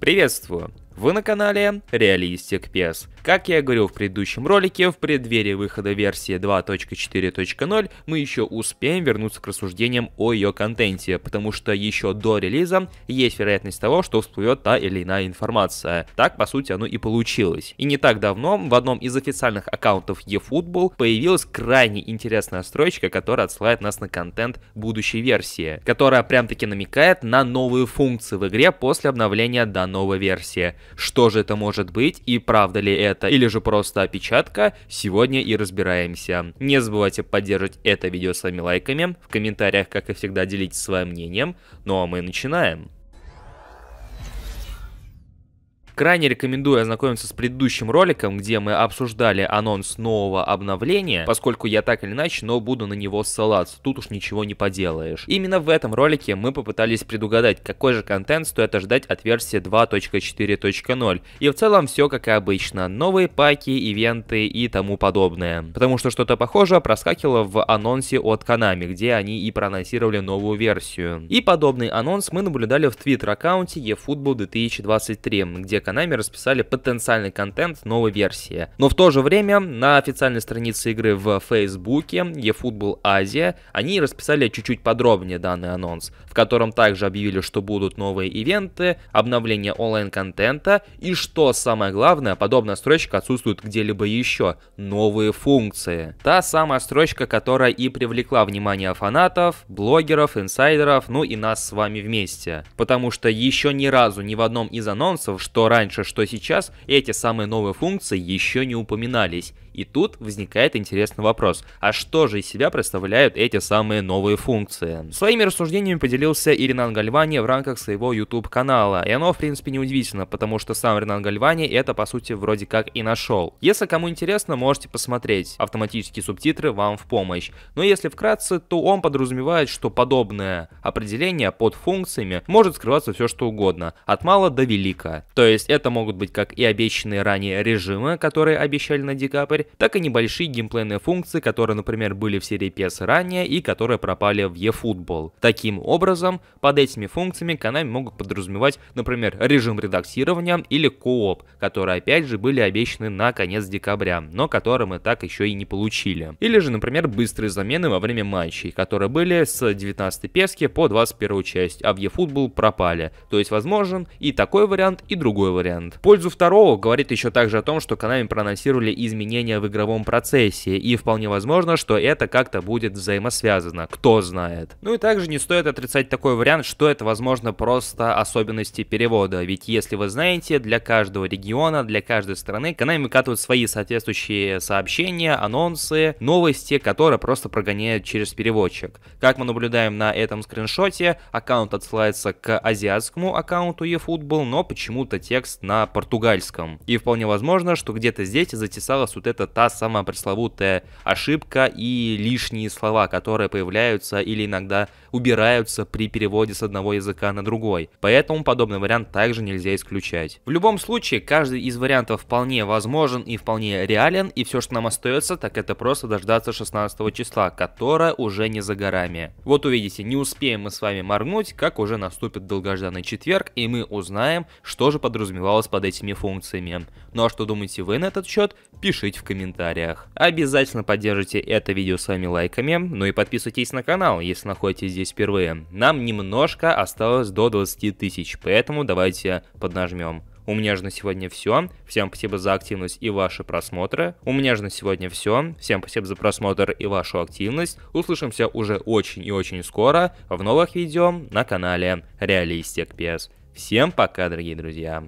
Приветствую! Вы на канале Реалистик Пес. Как я говорил в предыдущем ролике, в преддверии выхода версии 2.4.0 мы еще успеем вернуться к рассуждениям о ее контенте, потому что еще до релиза есть вероятность того, что всплывет та или иная информация. Так, по сути, оно и получилось. И не так давно в одном из официальных аккаунтов eFootball появилась крайне интересная строчка, которая отсылает нас на контент будущей версии, которая прям-таки намекает на новые функции в игре после обновления до новой версии. Что же это может быть и правда ли это? планета или же просто опечатка, сегодня и разбираемся. Не забывайте поддерживать это видео своими лайками, в комментариях, как и всегда, делитесь своим мнением. Ну а мы начинаем. Крайне рекомендую ознакомиться с предыдущим роликом, где мы обсуждали анонс нового обновления, поскольку я так или иначе, но буду на него ссылаться, тут уж ничего не поделаешь. Именно в этом ролике мы попытались предугадать, какой же контент стоит ожидать от версии 2.4.0. И в целом все как и обычно, новые паки, ивенты и тому подобное. Потому что что-то похожее проскакивало в анонсе от Konami, где они и проанонсировали новую версию. И подобный анонс мы наблюдали в твиттер-аккаунте eFootball 2023, где Konami расписали потенциальный контент новой версии. Но в то же время на официальной странице игры в Фейсбуке eFootball Азия они расписали чуть-чуть подробнее данный анонс, в котором также объявили, что будут новые ивенты, обновление онлайн-контента и, что самое главное, подобная строчка отсутствует где-либо еще, новые функции. Та самая строчка, которая и привлекла внимание фанатов, блогеров, инсайдеров, ну и нас с вами вместе. Потому что еще ни разу ни в одном из анонсов, что раньше, что сейчас, эти самые новые функции еще не упоминались. И тут возникает интересный вопрос, а что же из себя представляют эти самые новые функции? Своими рассуждениями поделился и Ренан Гальвани в рамках своего YouTube канала, и оно в принципе не удивительно, потому что сам Ренан Гальвани это по сути вроде как и нашел. Если кому интересно, можете посмотреть, автоматические субтитры вам в помощь. Но если вкратце, то он подразумевает, что подобное определение под функциями может скрываться все что угодно, от мало до велика. То есть это могут быть как и обещанные ранее режимы, которые обещали на декабрь, так и небольшие геймплейные функции, которые, например, были в серии PS ранее и которые пропали в eFootball. Таким образом, под этими функциями Konami могут подразумевать, например, режим редактирования или кооп, которые опять же были обещаны на конец декабря, но которые мы так еще и не получили. Или же, например, быстрые замены во время матчей, которые были с 19 пески по 21 часть, а в eFootball пропали. То есть возможен и такой вариант, и другой другой вариант. В пользу второго говорит еще также о том, что Konami проанонсировали изменения в игровом процессе, и вполне возможно, что это как-то будет взаимосвязано, кто знает. Ну и также не стоит отрицать такой вариант, что это возможно просто особенности перевода, ведь если вы знаете, для каждого региона, для каждой страны Konami катывают свои соответствующие сообщения, анонсы, новости, которые просто прогоняют через переводчик. Как мы наблюдаем на этом скриншоте, аккаунт отсылается к азиатскому аккаунту eFootball, но почему-то те текст на португальском. И вполне возможно, что где-то здесь затесалась вот эта та самая пресловутая ошибка и лишние слова, которые появляются или иногда убираются при переводе с одного языка на другой. Поэтому подобный вариант также нельзя исключать. В любом случае, каждый из вариантов вполне возможен и вполне реален, и все, что нам остается, так это просто дождаться 16 числа, которое уже не за горами. Вот увидите, не успеем мы с вами моргнуть, как уже наступит долгожданный четверг, и мы узнаем, что же подразумевается подразумевалось под этими функциями. Ну а что думаете вы на этот счет, пишите в комментариях. Обязательно поддержите это видео своими лайками, ну и подписывайтесь на канал, если находитесь здесь впервые. Нам немножко осталось до 20 тысяч, поэтому давайте поднажмем. У меня же на сегодня все. Всем спасибо за активность и ваши просмотры. У меня же на сегодня все. Всем спасибо за просмотр и вашу активность. Услышимся уже очень и очень скоро в новых видео на канале Реалистик Пес. Всем пока, дорогие друзья!